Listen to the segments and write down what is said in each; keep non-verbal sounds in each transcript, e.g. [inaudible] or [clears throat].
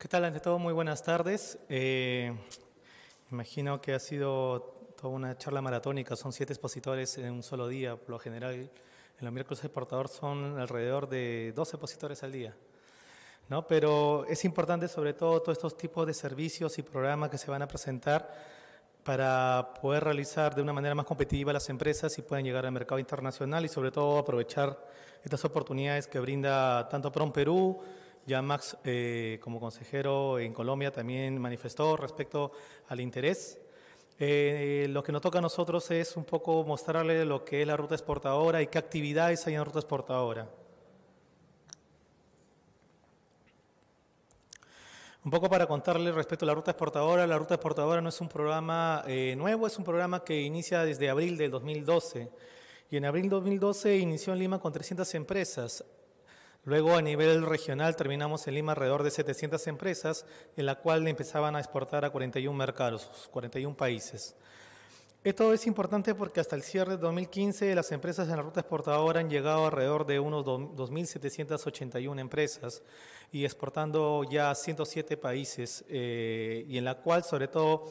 ¿Qué tal? Ante todo, muy buenas tardes. Eh, imagino que ha sido toda una charla maratónica, son siete expositores en un solo día, por lo general. En los miércoles exportadores portador son alrededor de 12 expositores al día. ¿no? Pero es importante, sobre todo, todos estos tipos de servicios y programas que se van a presentar para poder realizar de una manera más competitiva las empresas y pueden llegar al mercado internacional y, sobre todo, aprovechar estas oportunidades que brinda tanto PROM Perú, ya Max, eh, como consejero en Colombia, también manifestó respecto al interés. Eh, lo que nos toca a nosotros es un poco mostrarle lo que es la ruta exportadora y qué actividades hay en la ruta exportadora. Un poco para contarle respecto a la ruta exportadora, la ruta exportadora no es un programa eh, nuevo, es un programa que inicia desde abril del 2012. Y en abril de 2012 inició en Lima con 300 empresas. Luego, a nivel regional, terminamos en Lima alrededor de 700 empresas, en la cual empezaban a exportar a 41 mercados, 41 países. Esto es importante porque hasta el cierre de 2015 las empresas en la ruta exportadora han llegado alrededor de unos 2.781 empresas y exportando ya a 107 países eh, y en la cual sobre todo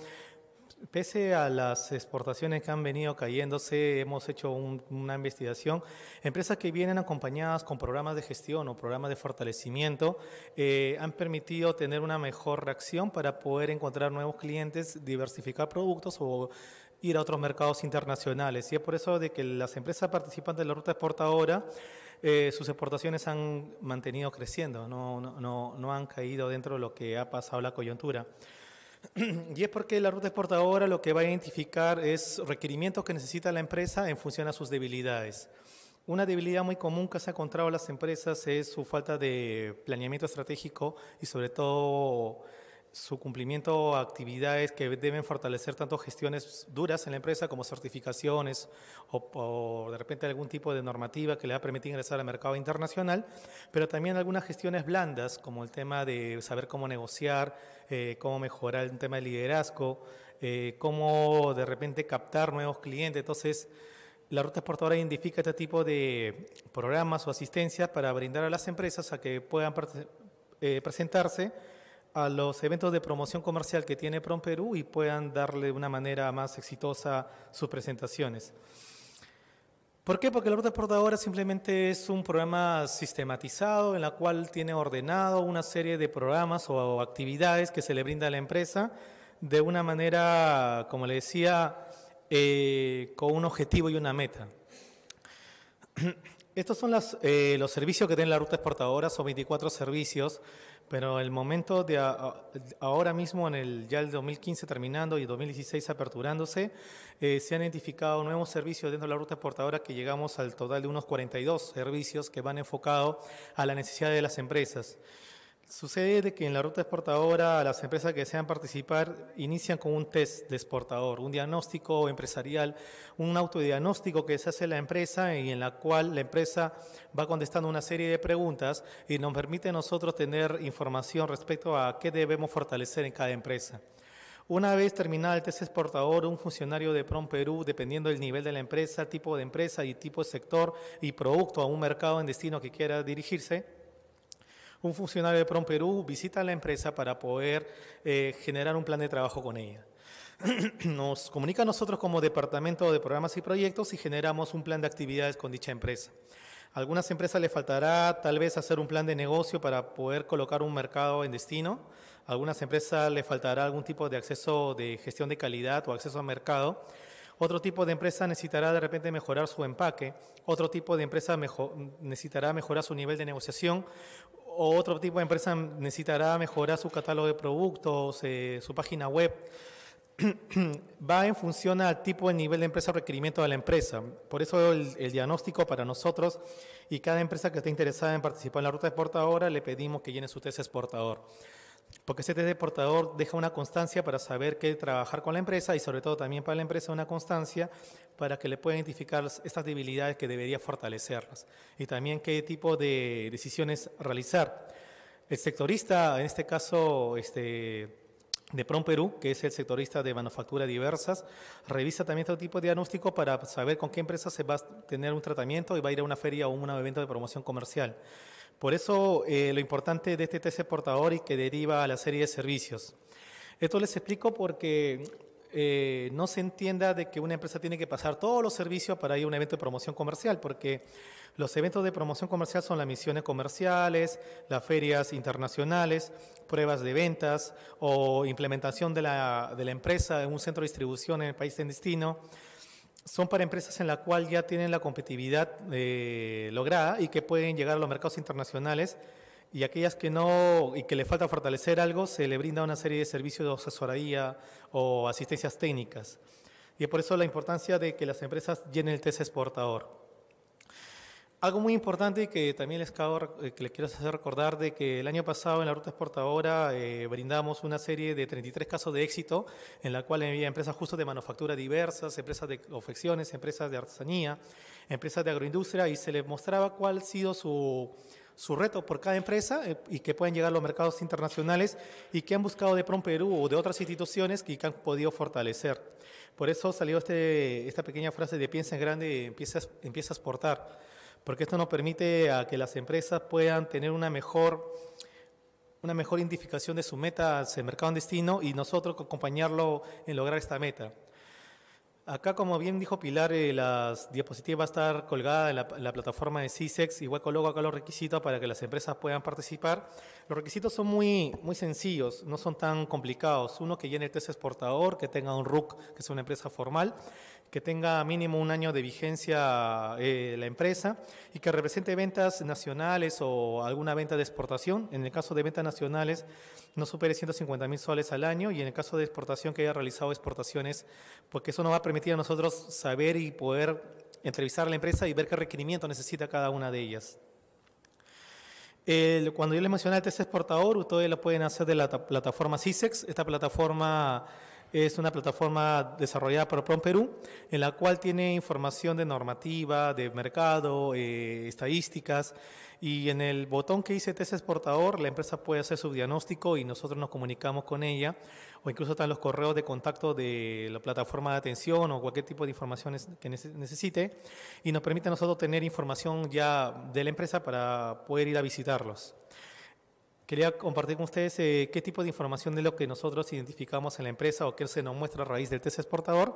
Pese a las exportaciones que han venido cayéndose, hemos hecho una investigación. Empresas que vienen acompañadas con programas de gestión o programas de fortalecimiento eh, han permitido tener una mejor reacción para poder encontrar nuevos clientes, diversificar productos o ir a otros mercados internacionales. Y es por eso de que las empresas participantes de la ruta exportadora, eh, sus exportaciones han mantenido creciendo, no, no, no han caído dentro de lo que ha pasado la coyuntura. [clears throat] Y es porque la ruta exportadora lo que va a identificar es requerimientos que necesita la empresa en función a sus debilidades. Una debilidad muy común que se ha encontrado en las empresas es su falta de planeamiento estratégico y sobre todo su cumplimiento actividades que deben fortalecer tanto gestiones duras en la empresa como certificaciones o, de repente algún tipo de normativa que le va a permitir ingresar al mercado internacional, pero también algunas gestiones blandas como el tema de saber cómo negociar, eh, cómo mejorar el tema de liderazgo, eh, cómo de repente captar nuevos clientes. Entonces, la ruta exportadora identifica este tipo de programas o asistencias para brindar a las empresas a que puedan eh, presentarse a los eventos de promoción comercial que tiene Prom Perú y puedan darle de una manera más exitosa sus presentaciones. ¿Por qué? Porque la ruta exportadora simplemente es un programa sistematizado en la cual tiene ordenado una serie de programas o actividades que se le brinda a la empresa de una manera, como le decía, eh, con un objetivo y una meta. [clears throat] Estos son eh, los servicios que tiene la ruta exportadora, son 24 servicios pero el momento de ahora mismo, en el, ya el 2015 terminando y 2016 aperturándose, eh, se han identificado nuevos servicios dentro de la ruta exportadora que llegamos al total de unos 42 servicios que van enfocados a la necesidad de las empresas. Sucede que en la ruta exportadora las empresas que desean participar inician con un test de exportador, un diagnóstico empresarial, un autodiagnóstico que se hace la empresa y en la cual la empresa va contestando una serie de preguntas y nos permite nosotros tener información respecto a qué debemos fortalecer en cada empresa. Una vez terminado el test exportador, un funcionario de PROM Perú, dependiendo del nivel de la empresa, tipo de empresa y tipo de sector y producto a un mercado en destino que quiera dirigirse, un funcionario de PROM Perú visita la empresa para poder eh, generar un plan de trabajo con ella. [clears throat] Nos comunica a nosotros como Departamento de Programas y Proyectos y generamos un plan de actividades con dicha empresa. algunas empresas le faltará tal vez hacer un plan de negocio para poder colocar un mercado en destino. algunas empresas le faltará algún tipo de acceso de gestión de calidad o acceso a mercado. Otro tipo de empresa necesitará de repente mejorar su empaque, otro tipo de empresa necesitará mejorar su nivel de negociación, o otro tipo de empresa necesitará mejorar su catálogo de productos, eh, su página web. [clears throat] Va en función al tipo de nivel de empresa o requerimiento de la empresa. Por eso el, el, diagnóstico para nosotros y cada empresa que esté interesada en participar en la ruta exportadora le pedimos que llene su test exportador porque ese test de portador deja una constancia para saber qué trabajar con la empresa y sobre todo también para la empresa una constancia para que le pueda identificar estas debilidades que debería fortalecerlas y también qué tipo de decisiones realizar. El sectorista, en este caso, este, de PROM Perú, que es el sectorista de manufactura diversas, revisa también todo este tipo de diagnóstico para saber con qué empresa se va a tener un tratamiento y va a ir a una feria o un evento de promoción comercial. Por eso eh, lo importante de este TC portador y que deriva a la serie de servicios. Esto les explico porque eh, no se entienda de que una empresa tiene que pasar todos los servicios para ir a un evento de promoción comercial, porque los eventos de promoción comercial son las misiones comerciales, las ferias internacionales, pruebas de ventas o implementación de la, de la empresa en un centro de distribución en el país en destino son para empresas en la cual ya tienen la competitividad eh, lograda y que pueden llegar a los mercados internacionales y aquellas que no y que le falta fortalecer algo se le brinda una serie de servicios de asesoría o asistencias técnicas y es por eso la importancia de que las empresas llenen el test exportador algo muy importante que también les, eh, que les quiero hacer recordar de que el año pasado en la ruta exportadora eh, brindamos una serie de 33 casos de éxito en la cual había empresas justas de manufactura diversas, empresas de confecciones, empresas de artesanía, empresas de agroindustria y se les mostraba cuál ha sido su, su reto por cada empresa eh, y que pueden llegar a los mercados internacionales y que han buscado de PROM Perú o de otras instituciones que han podido fortalecer. Por eso salió este, esta pequeña frase de piensa en grande y empieza, empieza a exportar porque esto nos permite a que las empresas puedan tener una mejor, una mejor identificación de meta hacia en mercado en destino y nosotros acompañarlo en lograr esta meta. Acá, como bien dijo Pilar, la eh, las diapositivas va a estar colgada en la, plataforma de CISEX. Igual coloco acá los requisitos para que las empresas puedan participar. Los requisitos son muy, muy sencillos, no son tan complicados. Uno, que llene el test exportador, que tenga un RUC, que es una empresa formal, que tenga mínimo un año de vigencia eh, la empresa y que represente ventas nacionales o alguna venta de exportación. En el caso de ventas nacionales, no supere 150 mil soles al año y en el caso de exportación, que haya realizado exportaciones, porque eso no va a permitir nosotros saber y poder entrevistar a la empresa y ver qué requerimiento necesita cada una de ellas. cuando yo les mencioné el test exportador, ustedes lo pueden hacer de la plataforma CISEX. Esta plataforma es una plataforma desarrollada por PROM Perú, en la cual tiene información de normativa, de mercado, eh, estadísticas. Y en el botón que dice test exportador, la empresa puede hacer su diagnóstico y nosotros nos comunicamos con ella. O incluso están los correos de contacto de la plataforma de atención o cualquier tipo de información que necesite. Y nos permite a nosotros tener información ya de la empresa para poder ir a visitarlos. Quería compartir con ustedes eh, qué tipo de información de lo que nosotros identificamos en la empresa o qué se nos muestra a raíz del test exportador.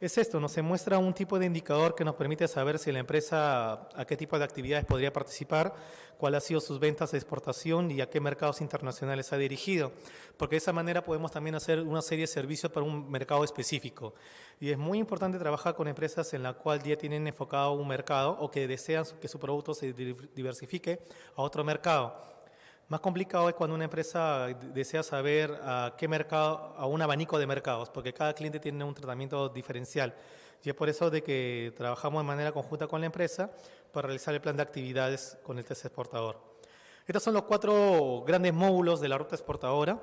Es esto, nos muestra un tipo de indicador que nos permite saber si la empresa a qué tipo de actividades podría participar, cuál ha sido sus ventas de exportación y a qué mercados internacionales ha dirigido. Porque de esa manera podemos también hacer una serie de servicios para un mercado específico. Y es muy importante trabajar con empresas en la cual ya tienen enfocado un mercado o que desean que su producto se diversifique a otro mercado. Más complicado es cuando una empresa desea saber a qué mercado, a un abanico de mercados, porque cada cliente tiene un tratamiento diferencial. Y es por eso de que trabajamos de manera conjunta con la empresa para realizar el plan de actividades con el test exportador. Estos son los cuatro grandes módulos de la ruta exportadora.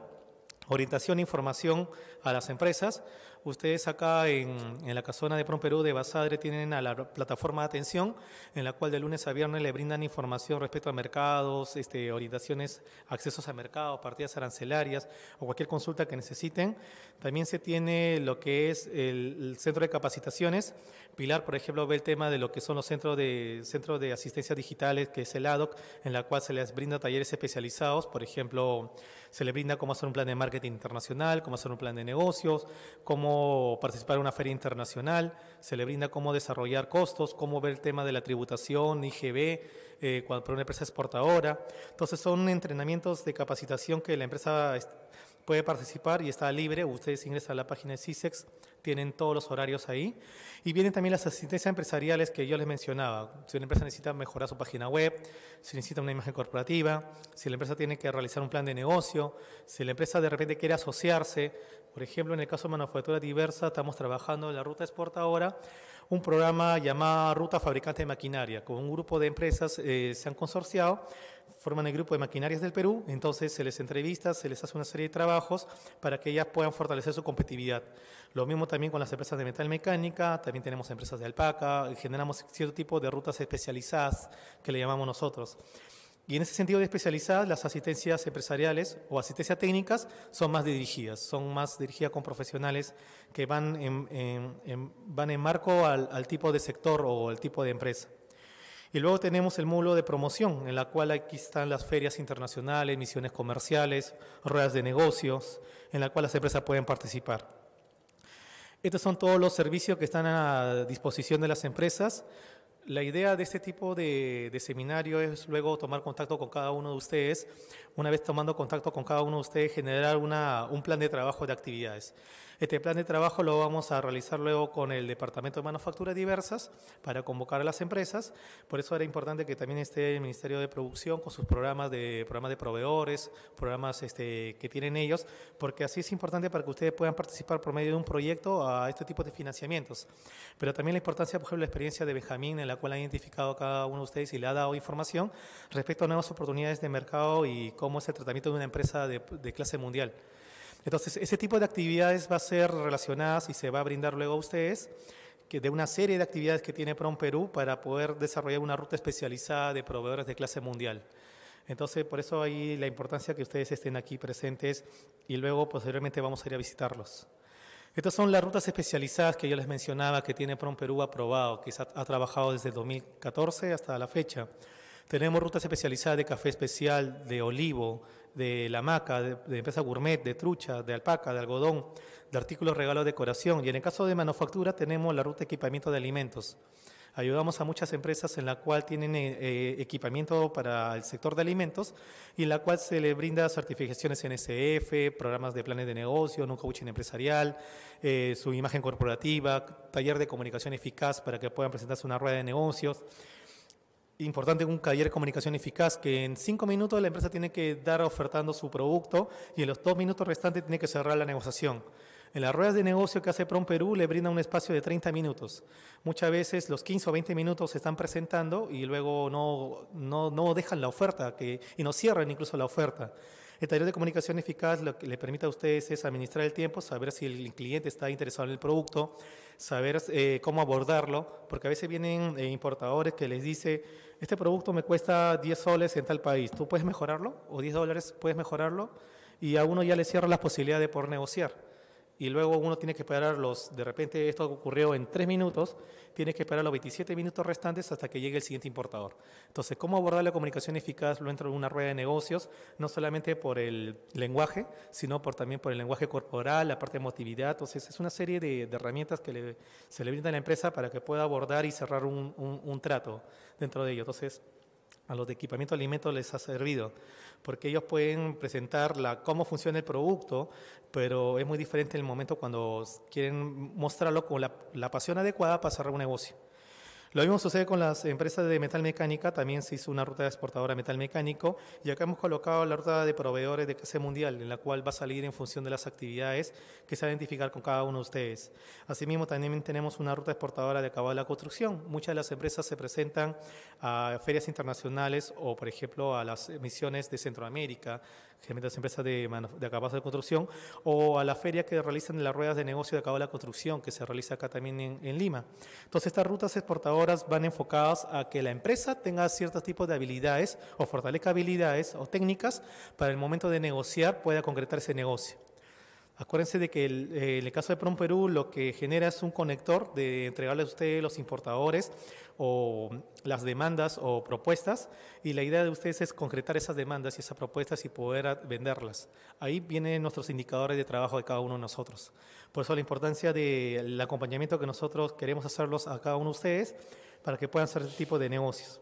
Orientación e información a las empresas, Ustedes acá en, la casona de Prom Perú de Basadre tienen a la plataforma de atención en la cual de lunes a viernes le brindan información respecto a mercados, este, orientaciones, accesos a mercados, partidas arancelarias o cualquier consulta que necesiten. También se tiene lo que es el, centro de capacitaciones. Pilar, por ejemplo, ve el tema de lo que son los centros de, centros de asistencia digitales, que es el ADOC, en la cual se les brinda talleres especializados, por ejemplo, se le brinda cómo hacer un plan de marketing internacional, cómo hacer un plan de negocios, cómo participar en una feria internacional, se le brinda cómo desarrollar costos, cómo ver el tema de la tributación, IGB, eh, cuando una empresa exportadora. Entonces son entrenamientos de capacitación que la empresa puede participar y está libre. Ustedes ingresan a la página de CISEX, tienen todos los horarios ahí. Y vienen también las asistencias empresariales que yo les mencionaba. Si una empresa necesita mejorar su página web, si necesita una imagen corporativa, si la empresa tiene que realizar un plan de negocio, si la empresa de repente quiere asociarse por ejemplo, en el caso de Manufactura Diversa, estamos trabajando en la ruta exportadora, un programa llamado Ruta Fabricante de Maquinaria. Con un grupo de empresas eh, se han consorciado, forman el grupo de maquinarias del Perú, entonces se les entrevista, se les hace una serie de trabajos para que ellas puedan fortalecer su competitividad. Lo mismo también con las empresas de metal mecánica, también tenemos empresas de alpaca, generamos cierto tipo de rutas especializadas que le llamamos nosotros. Y en ese sentido de especializadas, las asistencias empresariales o asistencias técnicas son más dirigidas, son más dirigidas con profesionales que van en, marco al, tipo de sector o al tipo de empresa. Y luego tenemos el módulo de promoción, en la cual aquí están las ferias internacionales, misiones comerciales, ruedas de negocios, en la cual las empresas pueden participar. Estos son todos los servicios que están a disposición de las empresas la idea de este tipo de, seminario es luego tomar contacto con cada uno de ustedes. Una vez tomando contacto con cada uno de ustedes, generar una, un plan de trabajo de actividades. Este plan de trabajo lo vamos a realizar luego con el Departamento de Manufacturas Diversas para convocar a las empresas. Por eso era importante que también esté el Ministerio de Producción con sus programas de, programas de proveedores, programas este, que tienen ellos, porque así es importante para que ustedes puedan participar por medio de un proyecto a este tipo de financiamientos. Pero también la importancia, por ejemplo, la experiencia de Benjamín, en la cual ha identificado cada uno de ustedes y le ha dado información respecto a nuevas oportunidades de mercado y cómo es el tratamiento de una empresa de clase mundial. Entonces, ese tipo de actividades va a ser relacionadas y se va a brindar luego a ustedes que de una serie de actividades que tiene PROM Perú para poder desarrollar una ruta especializada de proveedores de clase mundial. Entonces, por eso ahí la importancia que ustedes estén aquí presentes y luego posteriormente vamos a ir a visitarlos. Estas son las rutas especializadas que yo les mencionaba que tiene PROM Perú aprobado, que ha, trabajado desde 2014 hasta la fecha. Tenemos rutas especializadas de café especial, de olivo, de la maca, de, empresa gourmet, de trucha, de alpaca, de algodón, de artículos regalo decoración. Y en el caso de manufactura tenemos la ruta de equipamiento de alimentos. Ayudamos a muchas empresas en la cual tienen eh, eh, equipamiento para el sector de alimentos y en la cual se le brinda certificaciones NSF, programas de planes de negocio, un coaching empresarial, eh, su imagen corporativa, taller de comunicación eficaz para que puedan presentarse una rueda de negocios importante un taller de comunicación eficaz, que en cinco minutos la empresa tiene que dar ofertando su producto y en los dos minutos restantes tiene que cerrar la negociación. En las ruedas de negocio que hace Prom Perú le brinda un espacio de 30 minutos. Muchas veces los 15 o 20 minutos se están presentando y luego no, no, no dejan la oferta que, y no cierran incluso la oferta. El taller de comunicación eficaz lo que le permite a ustedes es administrar el tiempo, saber si el cliente está interesado en el producto, saber eh, cómo abordarlo, porque a veces vienen eh, importadores que les dice, este producto me cuesta 10 soles en tal país, ¿tú puedes mejorarlo? ¿O 10 dólares puedes mejorarlo? Y a uno ya le cierra las posibilidades de poder negociar y luego uno tiene que esperar los, de repente esto ocurrió en tres minutos, tiene que esperar los 27 minutos restantes hasta que llegue el siguiente importador. Entonces, ¿cómo abordar la comunicación eficaz lo dentro de una rueda de negocios? No solamente por el lenguaje, sino por, también por el lenguaje corporal, la parte de emotividad. Entonces, es una serie de, herramientas que se le brinda a la empresa para que pueda abordar y cerrar un, un trato dentro de ello. Entonces, a los de equipamiento de alimentos les ha servido, porque ellos pueden presentar la, cómo funciona el producto, pero es muy diferente el momento cuando quieren mostrarlo con la, la pasión adecuada para cerrar un negocio. Lo mismo sucede con las empresas de metal mecánica, también se hizo una ruta de exportadora de metal mecánico y acá hemos colocado la ruta de proveedores de clase mundial, en la cual va a salir en función de las actividades que se va a identificar con cada uno de ustedes. Asimismo, también tenemos una ruta exportadora de acabado de la construcción. Muchas de las empresas se presentan a ferias internacionales o, por ejemplo, a las misiones de Centroamérica, las empresas de, de acabados de construcción, o a la feria que realizan las ruedas de negocio de acabado de la construcción, que se realiza acá también en, Lima. Entonces, estas rutas exportadoras van enfocadas a que la empresa tenga ciertos tipos de habilidades o fortalezca habilidades o técnicas para el momento de negociar pueda concretar ese negocio. Acuérdense de que eh, en el caso de Prom Perú lo que genera es un conector de entregarles a ustedes los importadores o las demandas o propuestas y la idea de ustedes es concretar esas demandas y esas propuestas y poder venderlas. Ahí vienen nuestros indicadores de trabajo de cada uno de nosotros. Por eso la importancia del acompañamiento que nosotros queremos hacerlos a cada uno de ustedes para que puedan hacer este tipo de negocios.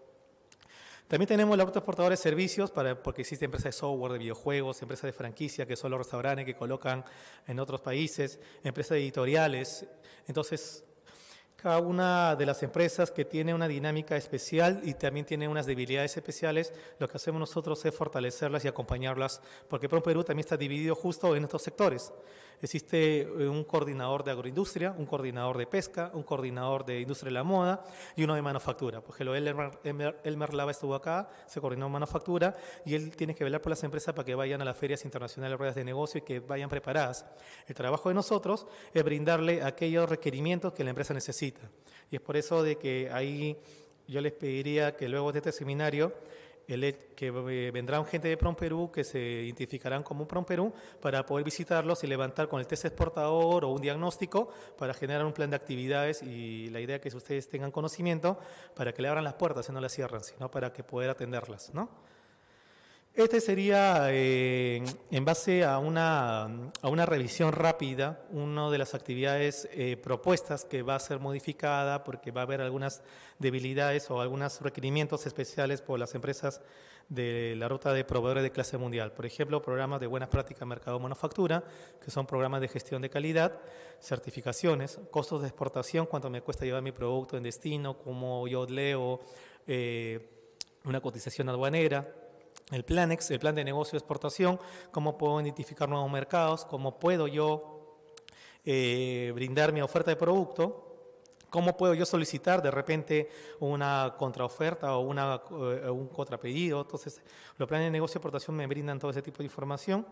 También tenemos los portadores de servicios, para, porque existe empresas de software, de videojuegos, empresas de franquicia, que son los restaurantes que colocan en otros países, empresas editoriales. Entonces, cada una de las empresas que tiene una dinámica especial y también tiene unas debilidades especiales, lo que hacemos nosotros es fortalecerlas y acompañarlas, porque Perú también está dividido justo en estos sectores. Existe eh, un coordinador de agroindustria, un coordinador de pesca, un coordinador de industria de la moda y uno de manufactura. Porque lo Elmer, Lava estuvo acá, se coordinó manufactura y él tiene que velar por las empresas para que vayan a las ferias internacionales, ruedas de negocio y que vayan preparadas. El trabajo de nosotros es brindarle aquellos requerimientos que la empresa necesita. Y es por eso de que ahí yo les pediría que luego de este seminario que eh, vendrán gente de Prom Perú que se identificarán como un Prom Perú para poder visitarlos y levantar con el test exportador o un diagnóstico para generar un plan de actividades y la idea que ustedes tengan conocimiento para que le abran las puertas y no las cierren, sino para que poder atenderlas, ¿no? Este sería, eh, en base a una, a una, revisión rápida, una de las actividades eh, propuestas que va a ser modificada porque va a haber algunas debilidades o algunos requerimientos especiales por las empresas de la ruta de proveedores de clase mundial. Por ejemplo, programas de buenas prácticas mercado manufactura, que son programas de gestión de calidad, certificaciones, costos de exportación, cuánto me cuesta llevar mi producto en destino, cómo yo leo eh, una cotización aduanera, el Planex, el plan de negocio de exportación, cómo puedo identificar nuevos mercados, cómo puedo yo eh, brindar mi oferta de producto, cómo puedo yo solicitar de repente una contraoferta o una, eh, un contrapedido. Entonces, los planes de negocio de exportación me brindan todo ese tipo de información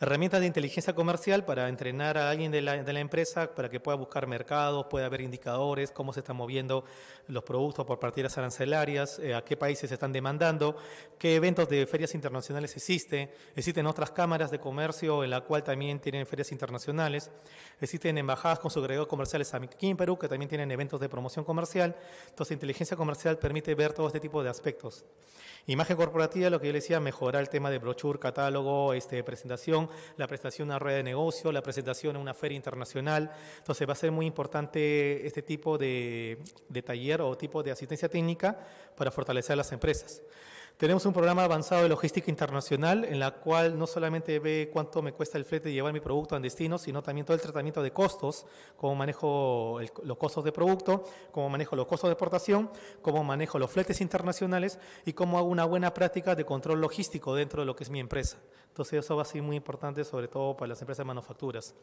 herramientas de inteligencia comercial para entrenar a alguien de la, empresa para que pueda buscar mercados, pueda ver indicadores, cómo se están moviendo los productos por partidas arancelarias, eh, a qué países se están demandando, qué eventos de ferias internacionales existen, existen otras cámaras de comercio en la cual también tienen ferias internacionales, existen embajadas con su agregado comerciales aquí en Perú que también tienen eventos de promoción comercial, entonces inteligencia comercial permite ver todo este tipo de aspectos. Imagen corporativa, lo que yo le decía, mejorar el tema de brochure, catálogo, este, presentación, la prestación a una rueda de negocio, la presentación a una feria internacional. Entonces va a ser muy importante este tipo de, de taller o tipo de asistencia técnica para fortalecer las empresas. Tenemos un programa avanzado de logística internacional en la cual no solamente ve cuánto me cuesta el flete llevar mi producto a destino, sino también todo el tratamiento de costos, cómo manejo los costos de producto, cómo manejo los costos de exportación, cómo manejo los fletes internacionales y cómo hago una buena práctica de control logístico dentro de lo que es mi empresa. Entonces eso va a ser muy importante sobre todo para las empresas de manufacturas.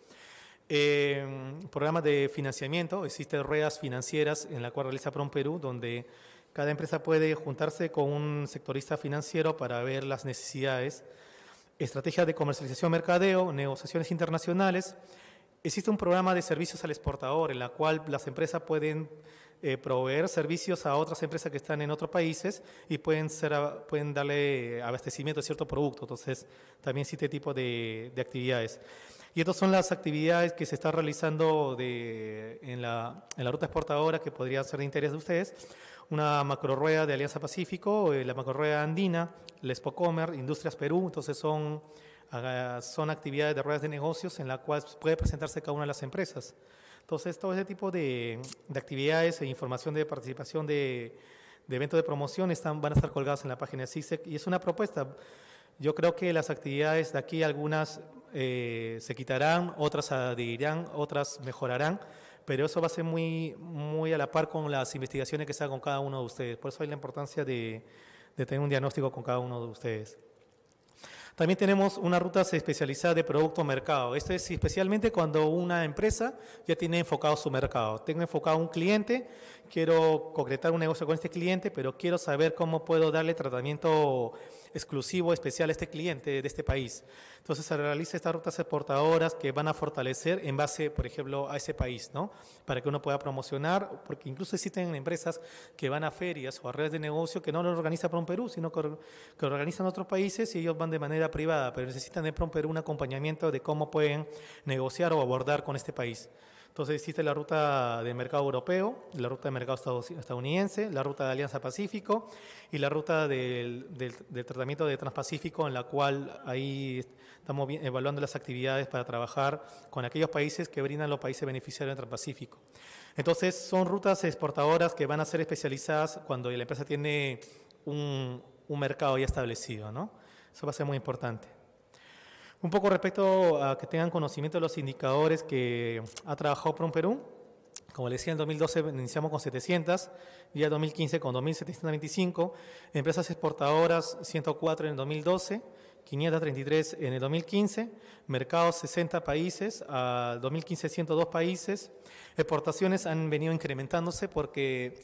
Em, programas de financiamiento, existen ruedas financieras en la cual realiza PROM Perú, donde cada empresa puede juntarse con un sectorista financiero para ver las necesidades, estrategias de comercialización, mercadeo, negociaciones internacionales, Existe un programa de servicios al exportador en la cual las empresas pueden eh, proveer servicios a otras empresas que están en otros países y pueden, ser, pueden darle abastecimiento de cierto producto. Entonces, también existe este tipo de, actividades. Y estas son las actividades que se están realizando de, en, la, en, la, ruta exportadora que podría ser de interés de ustedes. Una macrorueda de Alianza Pacífico, eh, la macrorueda andina, la ExpoCommerce, Industrias Perú. Entonces, son son actividades de ruedas de negocios en las cuales puede presentarse cada una de las empresas. Entonces, todo ese tipo de, actividades e información de participación de, eventos de promoción están, van a estar colgadas en la página de CISEC e y es una propuesta. Yo creo que las actividades de aquí, algunas eh, se quitarán, otras adherirán, otras mejorarán, pero eso va a ser muy, muy a la par con las investigaciones que se hagan con cada uno de ustedes. Por eso hay la importancia de tener un diagnóstico con cada uno de ustedes. También tenemos una ruta especializada de producto mercado. Esto es especialmente cuando una empresa ya tiene enfocado su mercado. Tengo enfocado un cliente, quiero concretar un negocio con este cliente, pero quiero saber cómo puedo darle tratamiento exclusivo, especial este cliente de este país. Entonces se realiza estas rutas exportadoras que van a fortalecer en base, por ejemplo, a ese país, ¿no? Para que uno pueda promocionar, porque incluso existen empresas que van a ferias o a redes de negocio que no lo organiza Prom Perú, sino que, que lo organizan otros países y ellos van de manera privada, pero necesitan de Prom Perú un acompañamiento de cómo pueden negociar o abordar con este país. Entonces existe la ruta de mercado europeo, la ruta de mercado estadounidense, la ruta de Alianza Pacífico y la ruta del, tratamiento de Transpacífico, en la cual ahí estamos evaluando las actividades para trabajar con aquellos países que brindan los países beneficiarios de Transpacífico. Entonces son rutas exportadoras que van a ser especializadas cuando la empresa tiene un, un mercado ya establecido, ¿no? Eso va a ser muy importante. Un poco respecto a que tengan conocimiento de los indicadores que ha trabajado Prom Perú. Como les decía, en 2012 iniciamos con 700, y en 2015 con 2.725, empresas exportadoras 104 en el 2012, 533 en el 2015, mercados 60 países, a 2015 102 países, exportaciones han venido incrementándose porque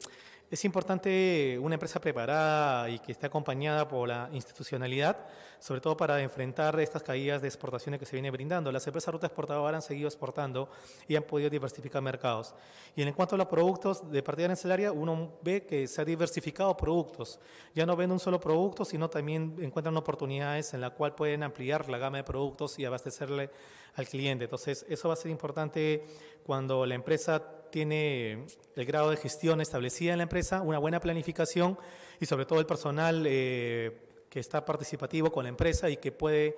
es importante una empresa preparada y que esté acompañada por la institucionalidad, sobre todo para enfrentar estas caídas de exportaciones que se viene brindando. Las empresas ruta exportadoras han seguido exportando y han podido diversificar mercados. Y en cuanto a los productos de partida arancelaria, uno ve que se han diversificado productos. Ya no venden un solo producto, sino también encuentran oportunidades en la cual pueden ampliar la gama de productos y abastecerle al cliente. Entonces, eso va a ser importante cuando la empresa tiene el grado de gestión establecida en la empresa, una buena planificación y sobre todo el personal eh, que está participativo con la empresa y que puede,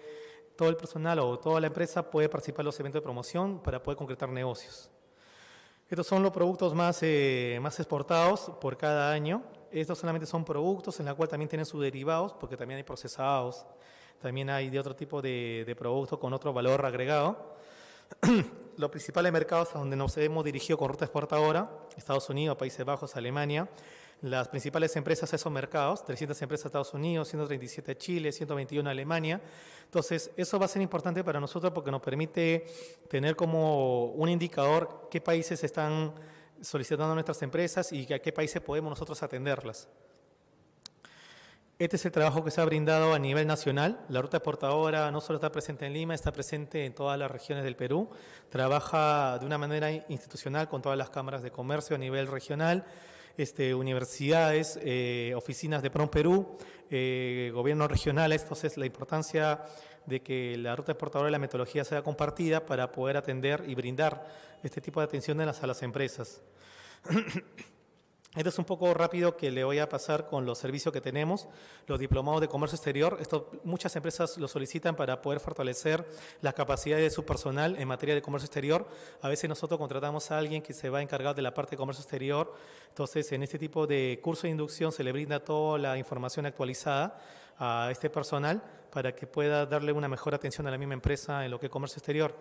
todo el personal o toda la empresa puede participar en los eventos de promoción para poder concretar negocios. Estos son los productos más, eh, más exportados por cada año. Estos solamente son productos en la cual también tienen sus derivados, porque también hay procesados, también hay de otro tipo de, de productos con otro valor agregado. [clears throat] los principales mercados a donde nos hemos dirigido con ruta exportadora, Estados Unidos, Países Bajos, Alemania, las principales empresas a esos mercados, 300 empresas a Estados Unidos, 137 a Chile, 121 a Alemania. Entonces, eso va a ser importante para nosotros porque nos permite tener como un indicador qué países están solicitando nuestras empresas y a qué países podemos nosotros atenderlas. Este es el trabajo que se ha brindado a nivel nacional. La ruta exportadora no solo está presente en Lima, está presente en todas las regiones del Perú. Trabaja de una manera institucional con todas las cámaras de comercio a nivel regional, este, universidades, eh, oficinas de PROM Perú, eh, gobiernos regionales. regional. Entonces, la importancia de que la ruta exportadora y la metodología sea compartida para poder atender y brindar este tipo de atención las, a las empresas. [clears throat] esto es un poco rápido que le voy a pasar con los servicios que tenemos, los diplomados de comercio exterior. Esto muchas empresas lo solicitan para poder fortalecer las capacidades de su personal en materia de comercio exterior. A veces nosotros contratamos a alguien que se va a encargar de la parte de comercio exterior. Entonces, en este tipo de curso de inducción se le brinda toda la información actualizada a este personal para que pueda darle una mejor atención a la misma empresa en lo que es comercio exterior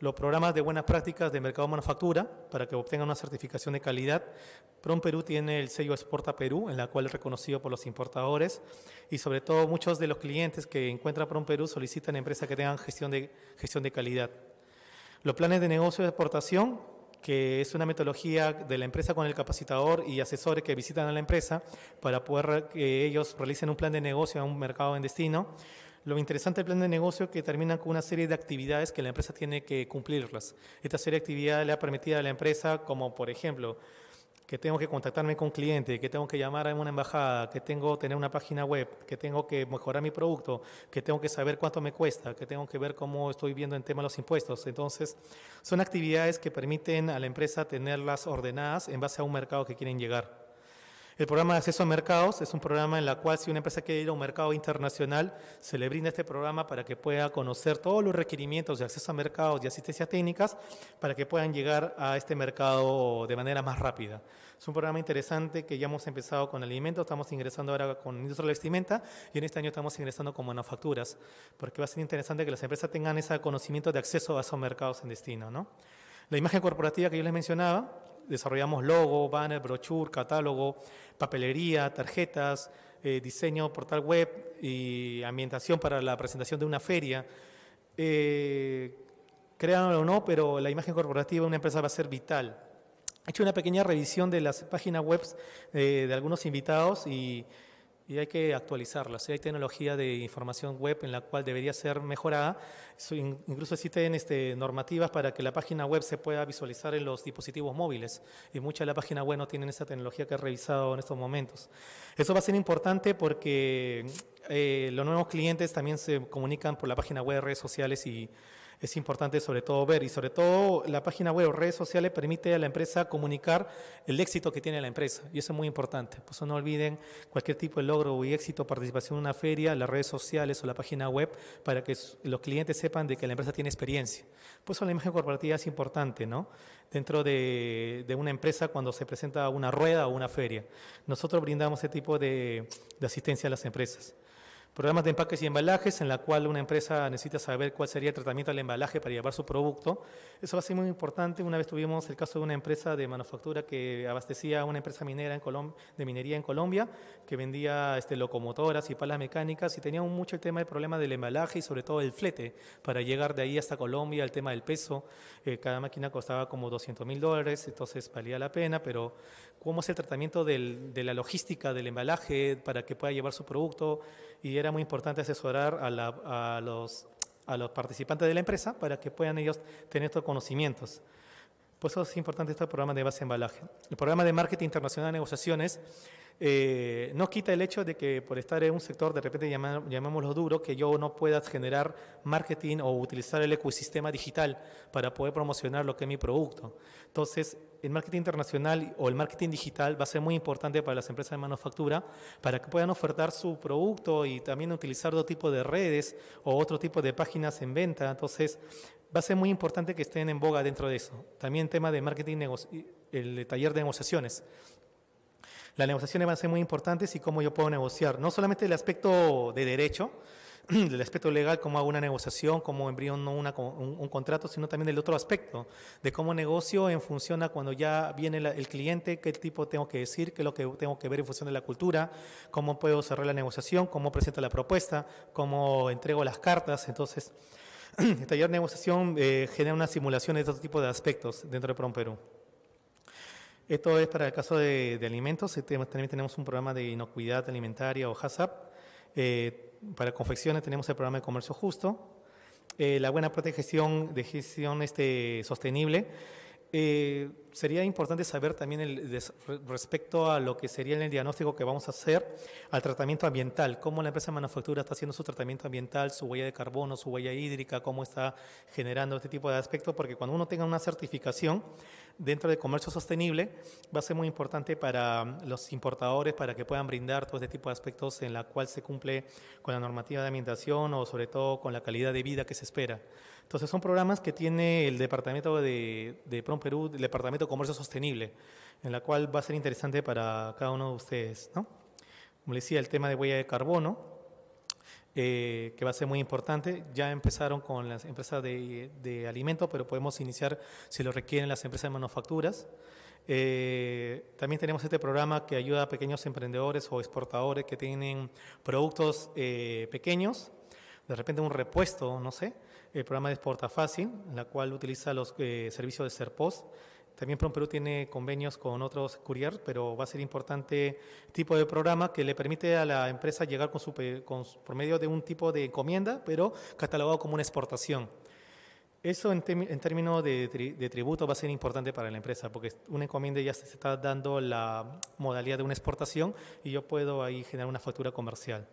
los programas de buenas prácticas de mercado manufactura para que obtengan una certificación de calidad. Prom Perú tiene el sello Exporta Perú, en la cual es reconocido por los importadores y sobre todo muchos de los clientes que encuentran Prom Perú solicitan empresas que tengan gestión de, gestión de calidad. Los planes de negocio de exportación, que es una metodología de la empresa con el capacitador y asesores que visitan a la empresa para poder que ellos realicen un plan de negocio a un mercado en destino. Lo interesante del plan de negocio es que termina con una serie de actividades que la empresa tiene que cumplirlas. Esta serie de actividades le ha permitido a la empresa, como por ejemplo, que tengo que contactarme con un cliente, que tengo que llamar a una embajada, que tengo que tener una página web, que tengo que mejorar mi producto, que tengo que saber cuánto me cuesta, que tengo que ver cómo estoy viendo en tema de los impuestos. Entonces, son actividades que permiten a la empresa tenerlas ordenadas en base a un mercado que quieren llegar. El programa de acceso a mercados es un programa en el cual si una empresa quiere ir a un mercado internacional, se le brinda este programa para que pueda conocer todos los requerimientos de acceso a mercados y asistencia técnicas para que puedan llegar a este mercado de manera más rápida. Es un programa interesante que ya hemos empezado con alimentos, estamos ingresando ahora con industria de vestimenta y en este año estamos ingresando con manufacturas, porque va a ser interesante que las empresas tengan ese conocimiento de acceso a esos mercados en destino. ¿no? La imagen corporativa que yo les mencionaba, desarrollamos logo, banner, brochure, catálogo, papelería, tarjetas, eh, diseño, portal web y ambientación para la presentación de una feria. Eh, créanlo o no, pero la imagen corporativa de una empresa va a ser vital. He hecho una pequeña revisión de las páginas web eh, de algunos invitados y y hay que Si Hay tecnología de información web en la cual debería ser mejorada. Incluso existen este, normativas para que la página web se pueda visualizar en los dispositivos móviles y muchas de las páginas web no tienen esa tecnología que he revisado en estos momentos. Eso va a ser importante porque eh, los nuevos clientes también se comunican por la página web, redes sociales y es importante sobre todo ver y sobre todo la página web o redes sociales permite a la empresa comunicar el éxito que tiene la empresa y eso es muy importante. Por eso no olviden cualquier tipo de logro y éxito, participación en una feria, las redes sociales o la página web para que los clientes sepan de que la empresa tiene experiencia. Por pues eso la imagen corporativa es importante, ¿no? Dentro de, una empresa cuando se presenta una rueda o una feria. Nosotros brindamos ese tipo de asistencia a las empresas. Programas de empaques y embalajes, en la cual una empresa necesita saber cuál sería el tratamiento del embalaje para llevar su producto. Eso va a ser muy importante. Una vez tuvimos el caso de una empresa de manufactura que abastecía a una empresa minera en de minería en Colombia, que vendía este, locomotoras y palas mecánicas y tenía mucho el tema del problema del embalaje y sobre todo el flete para llegar de ahí hasta Colombia, el tema del peso. Eh, cada máquina costaba como 200 mil dólares, entonces valía la pena, pero ¿cómo es el tratamiento de la logística del embalaje para que pueda llevar su producto? Y era muy importante asesorar a, los, a los participantes de la empresa para que puedan ellos tener estos conocimientos. Por eso es importante este programa de base de embalaje. El programa de marketing internacional de negociaciones eh, no quita el hecho de que por estar en un sector de repente llamémoslo duro, que yo no pueda generar marketing o utilizar el ecosistema digital para poder promocionar lo que es mi producto. Entonces, el marketing internacional o el marketing digital va a ser muy importante para las empresas de manufactura para que puedan ofertar su producto y también utilizar otro tipo de redes o otro tipo de páginas en venta. Entonces, va a ser muy importante que estén en boga dentro de eso. También tema de marketing, el taller de negociaciones. Las negociaciones van a ser muy importantes y cómo yo puedo negociar, no solamente el aspecto de derecho, [clears throat] del aspecto legal, cómo hago una negociación, cómo envío no una, un, contrato, sino también del otro aspecto, de cómo negocio en función cuando ya viene el cliente, qué tipo tengo que decir, qué es lo que tengo que ver en función de la cultura, cómo puedo cerrar la negociación, cómo presento la propuesta, cómo entrego las cartas. Entonces, el taller de negociación eh, genera una simulación de todo tipo de aspectos dentro de PromPerú. Esto es para el caso de, de alimentos. Este, también tenemos un programa de inocuidad alimentaria o HACCP para confecciones tenemos el programa de comercio justo, eh, la buena protección de gestión este, sostenible. Eh, sería importante saber también el, respecto a lo que sería el diagnóstico que vamos a hacer al tratamiento ambiental, cómo la empresa de manufactura está haciendo su tratamiento ambiental, su huella de carbono, su huella hídrica, cómo está generando este tipo de aspectos, porque cuando uno tenga una certificación, dentro del comercio sostenible va a ser muy importante para mm, los importadores para que puedan brindar todo este tipo de aspectos en la cual se cumple con la normativa de ambientación o sobre todo con la calidad de vida que se espera. Entonces son programas que tiene el Departamento de, PROM Perú, el Departamento de Comercio Sostenible, en la cual va a ser interesante para cada uno de ustedes. ¿no? Como les decía, el tema de huella de carbono, eh, que va a ser muy importante. Ya empezaron con las empresas de, de alimentos, pero podemos iniciar, si lo requieren, las empresas de manufacturas. Eh, también tenemos este programa que ayuda a pequeños emprendedores o exportadores que tienen productos eh, pequeños, de repente un repuesto, no sé. El programa de Exporta Fácil, en la cual utiliza los servicios de Serpos también PromPerú tiene convenios con otros couriers, pero va a ser importante tipo de programa que le permite a la empresa llegar con su, por medio de un tipo de encomienda, pero catalogado como una exportación. Eso en, términos de, de, tributo va a ser importante para la empresa, porque una encomienda ya se está dando la modalidad de una exportación y yo puedo ahí generar una factura comercial.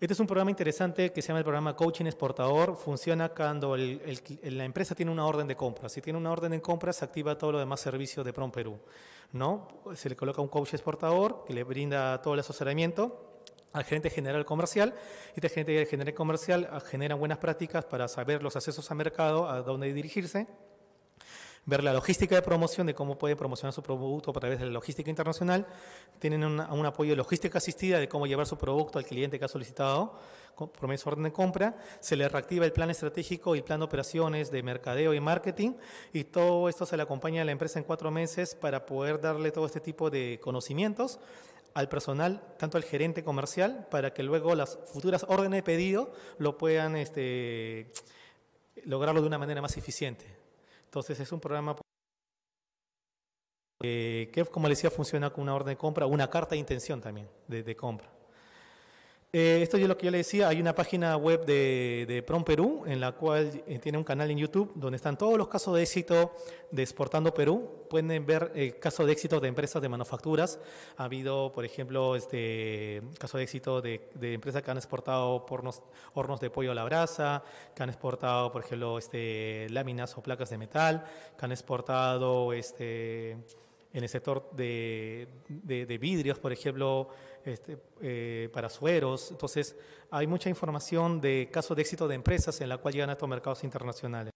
Este es un programa interesante que se llama el programa Coaching Exportador. Funciona cuando la empresa tiene una orden de compra. Si tiene una orden de compra, se activa todo lo demás servicios de PROM Perú. ¿no? Se le coloca un coach exportador que le brinda todo el asesoramiento al gerente general comercial y este gerente general comercial ah, genera buenas prácticas para saber los accesos a mercado, a dónde dirigirse ver la logística de promoción, de cómo pueden promocionar su producto a través de la logística internacional. Tienen un apoyo de logística asistida de cómo llevar su producto al cliente que ha solicitado por medio de orden de compra. Se le reactiva el plan estratégico y el plan de operaciones de mercadeo y marketing. Y todo esto se le acompaña a la empresa en cuatro meses para poder darle todo este tipo de conocimientos al personal, tanto al gerente comercial, para que luego las futuras órdenes de pedido lo puedan este, lograrlo de una manera más eficiente. Entonces es un programa que, como les decía, funciona con una orden de compra, una carta de intención también de, de compra. Eh, esto es lo que yo le decía, hay una página web de, de Prom Perú, en la cual eh, tiene un canal en YouTube donde están todos los casos de éxito de Exportando Perú. Pueden ver el casos de éxito de empresas de manufacturas. Ha habido, por ejemplo, este caso de éxito de, empresas que han exportado hornos de pollo a la brasa, que han exportado, por ejemplo, este, láminas o placas de metal, que han exportado... Este, en el sector de, vidrios, por ejemplo, este, eh, para sueros. Entonces, hay mucha información de casos de éxito de empresas en la cual llegan a estos mercados internacionales.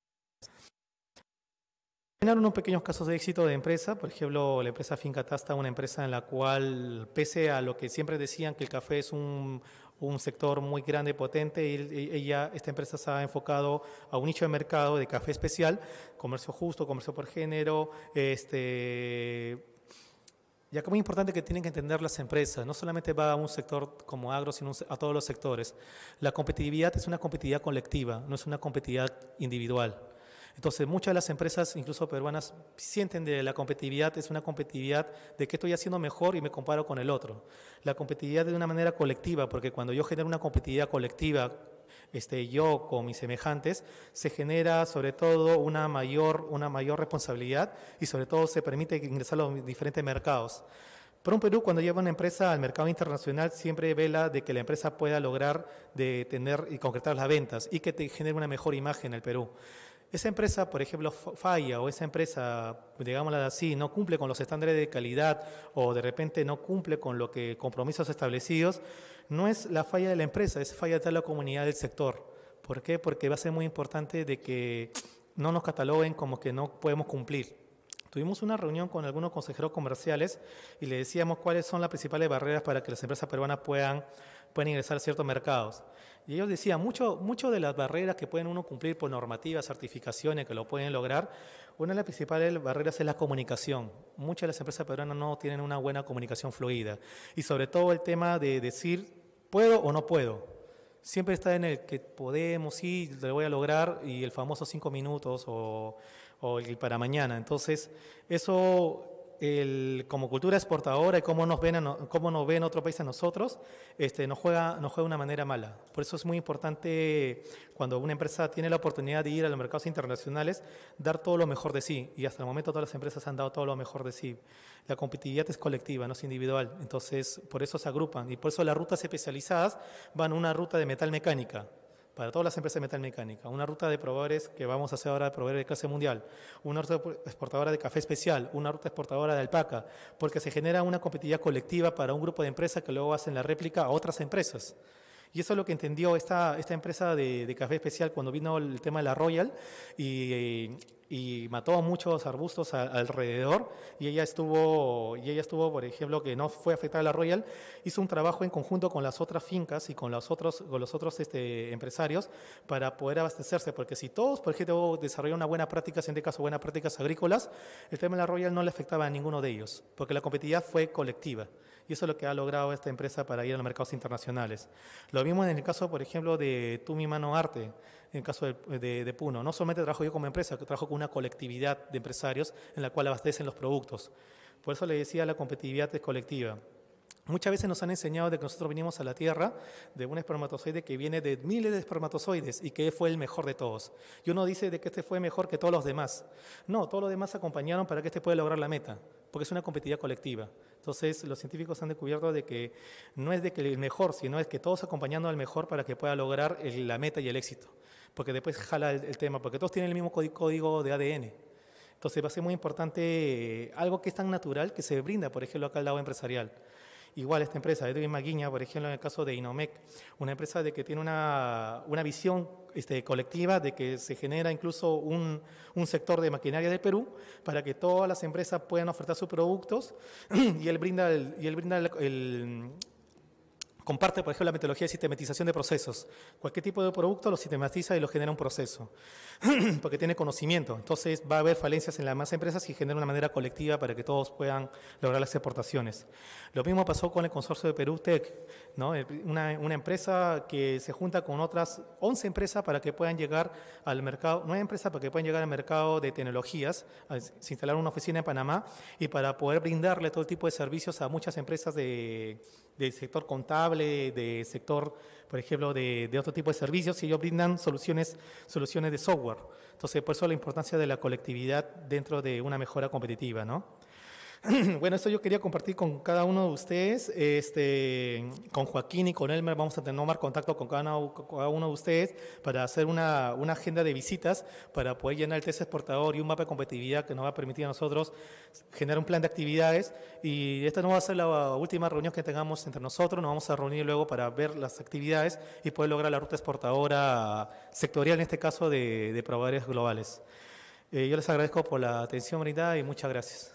unos pequeños casos de éxito de empresa, por ejemplo, la empresa Finca Fincatasta, una empresa en la cual, pese a lo que siempre decían que el café es un un sector muy grande, potente, y ella, esta empresa se ha enfocado a un nicho de mercado de café especial, comercio justo, comercio por género, este... Y acá muy importante que tienen que entender las empresas, no solamente va a un sector como agro, sino a todos los sectores. La competitividad es una competitividad colectiva, no es una competitividad individual. Entonces, muchas de las empresas, incluso peruanas, sienten de la competitividad, es una competitividad de que estoy haciendo mejor y me comparo con el otro. La competitividad de una manera colectiva, porque cuando yo genero una competitividad colectiva, este, yo con mis semejantes, se genera sobre todo una mayor, una mayor responsabilidad y sobre todo se permite ingresar a los diferentes mercados. Pero un Perú cuando lleva una empresa al mercado internacional siempre vela de que la empresa pueda lograr de tener y concretar las ventas y que genere una mejor imagen en el Perú esa empresa, por ejemplo, falla o esa empresa, digámosla así, no cumple con los estándares de calidad o de repente no cumple con lo que compromisos establecidos, no es la falla de la empresa, es falla de la comunidad del sector. ¿Por qué? Porque va a ser muy importante de que no nos cataloguen como que no podemos cumplir. Tuvimos una reunión con algunos consejeros comerciales y le decíamos cuáles son las principales barreras para que las empresas peruanas puedan, puedan ingresar a ciertos mercados. Y ellos decían, mucho, mucho de las barreras que pueden uno cumplir por normativas, certificaciones, que lo pueden lograr, una de las principales barreras es la comunicación. Muchas de las empresas peruanas no tienen una buena comunicación fluida. Y sobre todo el tema de decir, puedo o no puedo. Siempre está en el que podemos, sí, lo voy a lograr, y el famoso cinco minutos o o el para mañana. Entonces, eso como cultura exportadora y cómo nos ven, en nos ven otro país a nosotros, este, nos, juega, nos juega de una manera mala. Por eso es muy importante cuando una empresa tiene la oportunidad de ir a los mercados internacionales, dar todo lo mejor de sí. Y hasta el momento todas las empresas han dado todo lo mejor de sí. La competitividad es colectiva, no es individual. Entonces, por eso se agrupan. Y por eso las rutas especializadas van a una ruta de metal mecánica para todas las empresas de mecánica, una ruta de proveedores que vamos a hacer ahora de proveedores de clase mundial, una ruta exportadora de café especial, una ruta exportadora de alpaca, porque se genera una competitividad colectiva para un grupo de empresas que luego hacen la réplica a otras empresas. Y eso es lo que entendió esta, empresa de, café especial cuando vino el tema de la Royal y, mató a muchos arbustos alrededor. Y ella, estuvo, y ella estuvo, por ejemplo, que no fue afectada a la Royal, hizo un trabajo en conjunto con las otras fincas y con los otros, con los otros este, empresarios para poder abastecerse. Porque si todos, por ejemplo, desarrollan una buena práctica, en este caso buenas prácticas agrícolas, el tema de la Royal no le afectaba a ninguno de ellos, porque la competitividad fue colectiva. Y eso es lo que ha logrado esta empresa para ir a los mercados internacionales. Lo vimos en el caso, por ejemplo, de Tumi Mano Arte, en el caso de, Puno. No solamente trabajo yo como empresa, trabajo con una colectividad de empresarios en la cual abastecen los productos. Por eso le decía la competitividad es colectiva. Muchas veces nos han enseñado de que nosotros vinimos a la Tierra de un espermatozoide que viene de miles de espermatozoides y que fue el mejor de todos. Y uno dice de que este fue mejor que todos los demás. No, todos los demás acompañaron para que este pueda lograr la meta porque es una competitividad colectiva. Entonces, los científicos han descubierto de que no es de que el mejor, sino es que todos acompañando al mejor para que pueda lograr la meta y el éxito, porque después jala el, tema, porque todos tienen el mismo código de ADN. Entonces, va a ser muy importante eh, algo que es tan natural que se brinda, por ejemplo, acá al lado empresarial. Igual esta empresa, Edwin Maguiña, por ejemplo, en el caso de Inomec, una empresa de que tiene una, visión este, colectiva de que se genera incluso un, un, sector de maquinaria de Perú para que todas las empresas puedan ofertar sus productos y él brinda, y él brinda el, Comparte, por ejemplo, la metodología de sistematización de procesos. Cualquier tipo de producto lo sistematiza y lo genera un proceso, [clears throat] porque tiene conocimiento. Entonces va a haber falencias en las demás empresas y genera una manera colectiva para que todos puedan lograr las exportaciones. Lo mismo pasó con el consorcio de Perú Tech, ¿no? una, empresa que se junta con otras 11 empresas para que puedan llegar al mercado, nueve empresas para que puedan llegar al mercado de tecnologías, se instalaron una oficina en Panamá y para poder brindarle todo tipo de servicios a muchas empresas de del sector contable, del sector, por ejemplo, de, otro tipo de servicios, y ellos brindan soluciones, soluciones de software. Entonces, por eso la importancia de la colectividad dentro de una mejora competitiva, ¿no? [clears throat] Bueno, esto yo quería compartir con cada uno de ustedes. Este, con Joaquín y con Elmer vamos a tener más contacto con cada uno, de ustedes para hacer una, agenda de visitas para poder llenar el test exportador y un mapa de competitividad que nos va a permitir a nosotros generar un plan de actividades. Y esta no va a ser la última reunión que tengamos entre nosotros. Nos vamos a reunir luego para ver las actividades y poder lograr la ruta exportadora sectorial, en este caso de, de proveedores globales. Eh, yo les agradezco por la atención brindada y muchas gracias.